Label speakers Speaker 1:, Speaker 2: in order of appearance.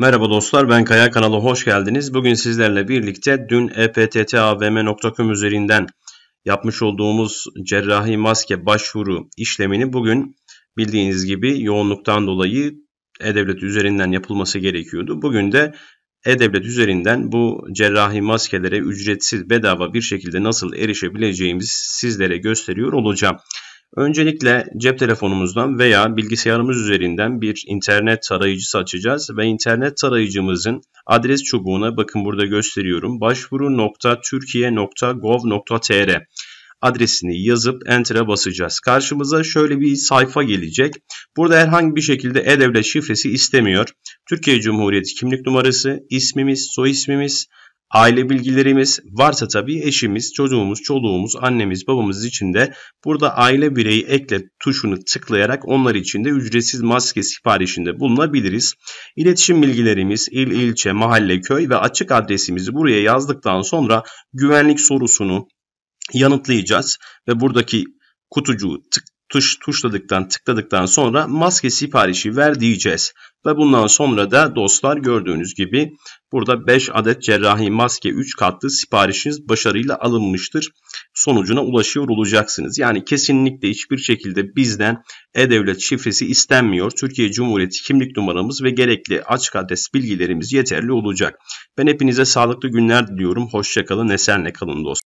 Speaker 1: Merhaba dostlar ben Kaya kanalı hoş geldiniz. Bugün sizlerle birlikte dün epttavm.com üzerinden yapmış olduğumuz cerrahi maske başvuru işlemini bugün bildiğiniz gibi yoğunluktan dolayı e-devlet üzerinden yapılması gerekiyordu. Bugün de e-devlet üzerinden bu cerrahi maskelere ücretsiz bedava bir şekilde nasıl erişebileceğimizi sizlere gösteriyor olacağım. Öncelikle cep telefonumuzdan veya bilgisayarımız üzerinden bir internet tarayıcısı açacağız ve internet tarayıcımızın adres çubuğuna bakın burada gösteriyorum başvuru.turkiye.gov.tr adresini yazıp enter'a basacağız. Karşımıza şöyle bir sayfa gelecek. Burada herhangi bir şekilde e-devlet şifresi istemiyor. Türkiye Cumhuriyeti kimlik numarası, ismimiz, soy ismimiz, Aile bilgilerimiz varsa tabii eşimiz, çocuğumuz, çoluğumuz, annemiz, babamız için de burada aile bireyi ekle tuşunu tıklayarak onlar için de ücretsiz maske siparişinde bulunabiliriz. İletişim bilgilerimiz il, ilçe, mahalle, köy ve açık adresimizi buraya yazdıktan sonra güvenlik sorusunu yanıtlayacağız ve buradaki kutucuğu tık tuş tuşladıktan tıkladıktan sonra maske siparişi ver diyeceğiz. Ve bundan sonra da dostlar gördüğünüz gibi Burada 5 adet cerrahi maske 3 katlı siparişiniz başarıyla alınmıştır. Sonucuna ulaşıyor olacaksınız. Yani kesinlikle hiçbir şekilde bizden e-devlet şifresi istenmiyor. Türkiye Cumhuriyeti kimlik numaramız ve gerekli açık adres bilgilerimiz yeterli olacak. Ben hepinize sağlıklı günler diliyorum. Hoşçakalın, esenle kalın dostum.